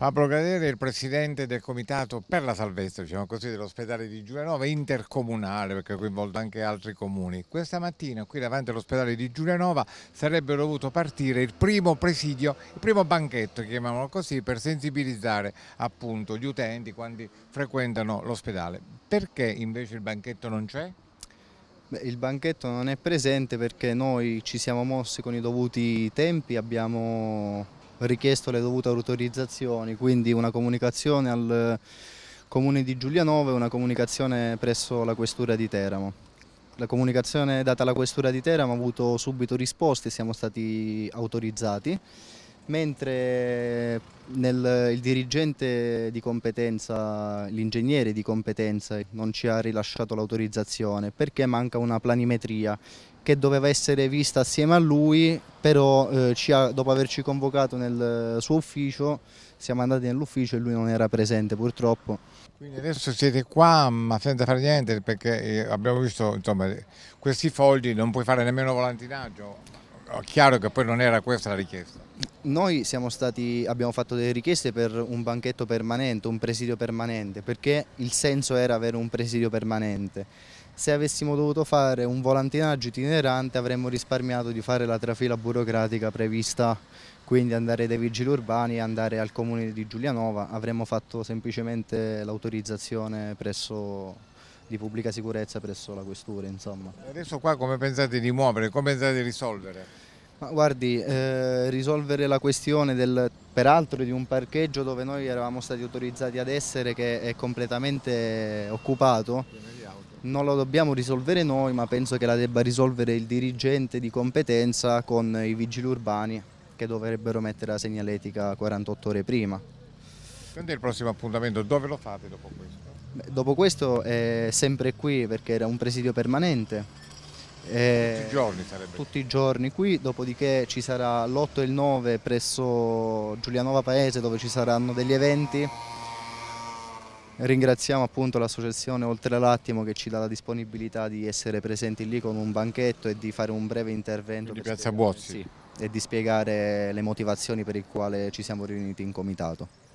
Pablo Cadere, il presidente del comitato per la salvezza diciamo così, dell'ospedale di Giulianova intercomunale perché coinvolto anche altri comuni. Questa mattina qui davanti all'ospedale di Giulianova sarebbe dovuto partire il primo presidio, il primo banchetto, chiamiamolo così, per sensibilizzare appunto gli utenti quando frequentano l'ospedale. Perché invece il banchetto non c'è? Beh, il banchetto non è presente perché noi ci siamo mossi con i dovuti tempi, abbiamo richiesto le dovute autorizzazioni, quindi una comunicazione al eh, Comune di Giulianove e una comunicazione presso la Questura di Teramo. La comunicazione data alla Questura di Teramo ha avuto subito risposte, siamo stati autorizzati mentre nel, il dirigente di competenza, l'ingegnere di competenza non ci ha rilasciato l'autorizzazione perché manca una planimetria che doveva essere vista assieme a lui, però eh, ha, dopo averci convocato nel suo ufficio siamo andati nell'ufficio e lui non era presente purtroppo. Quindi adesso siete qua ma senza fare niente perché eh, abbiamo visto insomma, questi fogli non puoi fare nemmeno volantinaggio, chiaro che poi non era questa la richiesta noi stati, abbiamo fatto delle richieste per un banchetto permanente, un presidio permanente, perché il senso era avere un presidio permanente. Se avessimo dovuto fare un volantinaggio itinerante avremmo risparmiato di fare la trafila burocratica prevista, quindi andare dai vigili urbani e andare al comune di Giulianova, avremmo fatto semplicemente l'autorizzazione presso di pubblica sicurezza presso la questura. Insomma. Adesso qua come pensate di muovere, come pensate di risolvere? Ma guardi, eh, risolvere la questione del, peraltro di un parcheggio dove noi eravamo stati autorizzati ad essere che è completamente occupato, non lo dobbiamo risolvere noi ma penso che la debba risolvere il dirigente di competenza con i vigili urbani che dovrebbero mettere la segnaletica 48 ore prima. Quindi il prossimo appuntamento? Dove lo fate dopo questo? Beh, dopo questo è sempre qui perché era un presidio permanente eh, tutti i eh, giorni sarebbe? Tutti i giorni qui, dopodiché ci sarà l'8 e il 9 presso Giulianova Paese dove ci saranno degli eventi. Ringraziamo appunto l'associazione Oltre l'Attimo che ci dà la disponibilità di essere presenti lì con un banchetto e di fare un breve intervento. Di Piazza Buozzi Sì, e di spiegare le motivazioni per le quali ci siamo riuniti in comitato.